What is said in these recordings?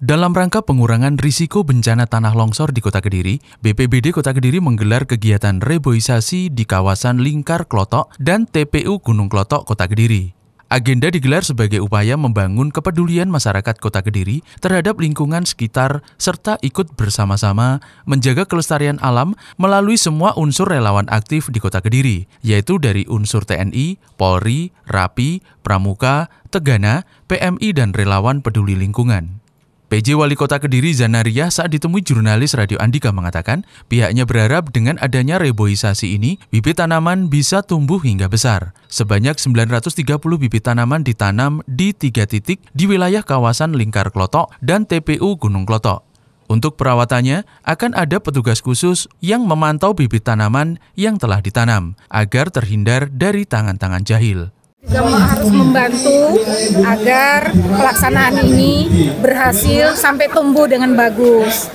Dalam rangka pengurangan risiko bencana tanah longsor di Kota Kediri, BPBD Kota Kediri menggelar kegiatan reboisasi di kawasan Lingkar Klotok dan TPU Gunung Klotok Kota Kediri. Agenda digelar sebagai upaya membangun kepedulian masyarakat Kota Kediri terhadap lingkungan sekitar serta ikut bersama-sama menjaga kelestarian alam melalui semua unsur relawan aktif di Kota Kediri, yaitu dari unsur TNI, Polri, Rapi, Pramuka, Tegana, PMI, dan relawan peduli lingkungan. PJ Wali Kota Kediri Zanaria saat ditemui jurnalis Radio Andika mengatakan pihaknya berharap dengan adanya reboisasi ini, bibit tanaman bisa tumbuh hingga besar. Sebanyak 930 bibit tanaman ditanam di tiga titik di wilayah kawasan Lingkar Klotok dan TPU Gunung Klotok. Untuk perawatannya, akan ada petugas khusus yang memantau bibit tanaman yang telah ditanam agar terhindar dari tangan-tangan jahil. Gama harus membantu agar pelaksanaan ini berhasil sampai tumbuh dengan bagus.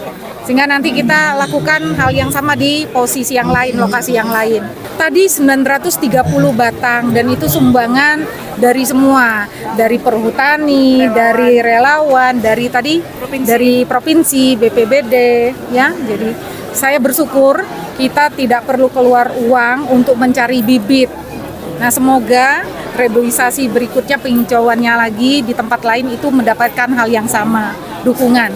Sehingga nanti kita lakukan hal yang sama di posisi yang lain, lokasi yang lain. Tadi 930 batang dan itu sumbangan dari semua, dari perhutani, dari relawan, dari tadi provinsi. dari provinsi, BPBD ya. Jadi saya bersyukur kita tidak perlu keluar uang untuk mencari bibit. Nah, semoga reboisasi berikutnya peninjauannya lagi di tempat lain itu mendapatkan hal yang sama, dukungan.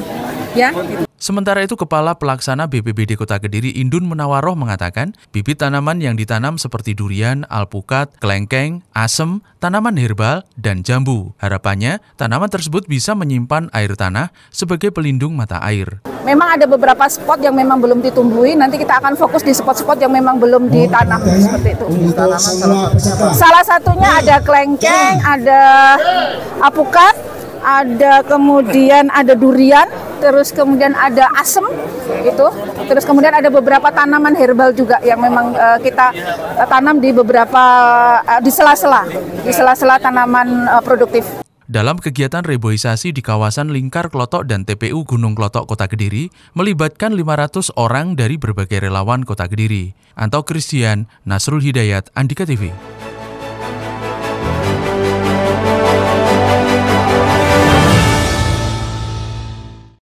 Ya. Sementara itu, Kepala Pelaksana BPBD Kota Kediri Indun Menawaroh mengatakan, bibit tanaman yang ditanam seperti durian, alpukat, kelengkeng, asem, tanaman herbal, dan jambu. Harapannya, tanaman tersebut bisa menyimpan air tanah sebagai pelindung mata air memang ada beberapa spot yang memang belum ditumbuhi. Nanti kita akan fokus di spot-spot yang memang belum ditanam seperti itu. Salah satunya ada kelengkeng, ada apukat, ada kemudian ada durian, terus kemudian ada asem itu, terus kemudian ada beberapa tanaman herbal juga yang memang uh, kita tanam di beberapa uh, di sela-sela, di sela-sela tanaman uh, produktif dalam kegiatan reboisasi di kawasan Lingkar Klotok dan TPU Gunung Klotok Kota Kediri melibatkan 500 orang dari berbagai relawan Kota Kediri. Anto Christian, Nasrul Hidayat, Andika TV.